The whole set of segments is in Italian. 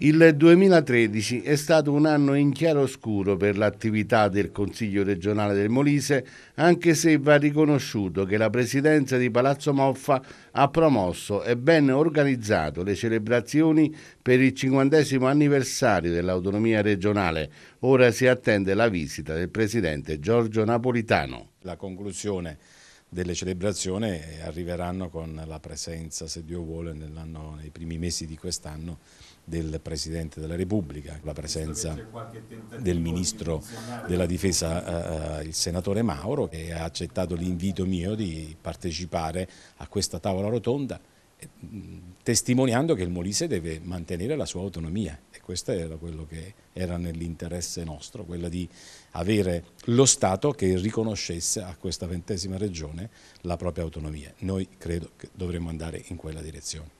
Il 2013 è stato un anno in chiaroscuro per l'attività del Consiglio regionale del Molise, anche se va riconosciuto che la presidenza di Palazzo Moffa ha promosso e ben organizzato le celebrazioni per il 50 anniversario dell'autonomia regionale. Ora si attende la visita del presidente Giorgio Napolitano. La conclusione delle celebrazioni arriveranno con la presenza, se Dio vuole, nei primi mesi di quest'anno del Presidente della Repubblica, la presenza del Ministro della Difesa, eh, eh, il Senatore Mauro, che ha accettato l'invito mio di partecipare a questa tavola rotonda testimoniando che il Molise deve mantenere la sua autonomia e questo era quello che era nell'interesse nostro, quello di avere lo Stato che riconoscesse a questa ventesima regione la propria autonomia. Noi credo che dovremmo andare in quella direzione.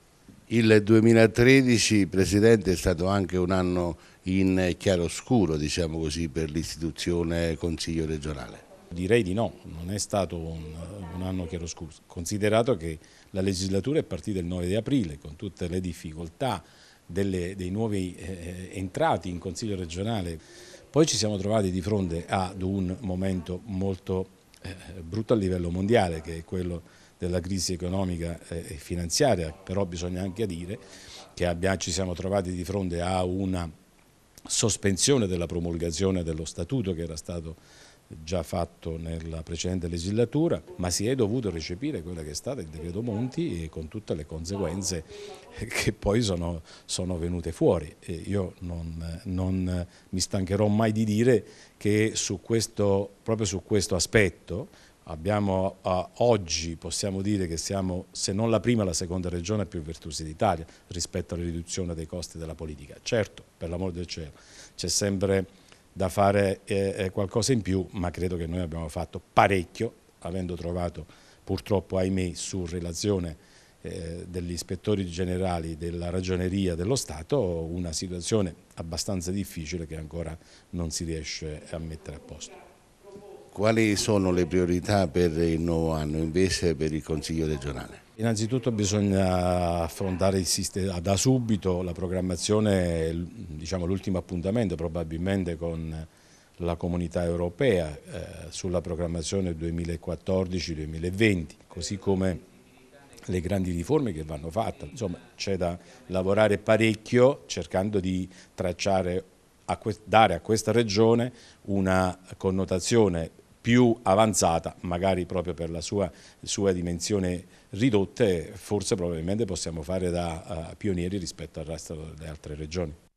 Il 2013, Presidente, è stato anche un anno in chiaroscuro, diciamo così, per l'istituzione Consiglio regionale. Direi di no, non è stato un un anno che ero scorso, considerato che la legislatura è partita il 9 di aprile con tutte le difficoltà delle, dei nuovi eh, eh, entrati in Consiglio regionale, poi ci siamo trovati di fronte ad un momento molto eh, brutto a livello mondiale che è quello della crisi economica e finanziaria, però bisogna anche dire che abbia, ci siamo trovati di fronte a una sospensione della promulgazione dello statuto che era stato già fatto nella precedente legislatura, ma si è dovuto recepire quella che è stata il decreto Monti e eh, con tutte le conseguenze che poi sono, sono venute fuori. E io non, non, mi stancherò mai di dire che su questo, proprio su questo aspetto abbiamo, oggi possiamo dire che siamo, se non la prima, la seconda regione più virtuosa d'Italia rispetto alla riduzione dei costi della politica. Certo, per l'amor del cielo, c'è sempre da fare eh, eh, qualcosa in più, ma credo che noi abbiamo fatto parecchio, avendo trovato purtroppo, ahimè, su relazione eh, degli ispettori generali della ragioneria dello Stato, una situazione abbastanza difficile che ancora non si riesce a mettere a posto. Quali sono le priorità per il nuovo anno invece per il Consiglio regionale? Innanzitutto bisogna affrontare da subito la programmazione, diciamo l'ultimo appuntamento probabilmente con la comunità europea eh, sulla programmazione 2014-2020, così come le grandi riforme che vanno fatte. Insomma c'è da lavorare parecchio cercando di tracciare, a dare a questa regione una connotazione più avanzata, magari proprio per la sua, sua dimensione ridotte, forse probabilmente possiamo fare da uh, pionieri rispetto al resto delle altre regioni.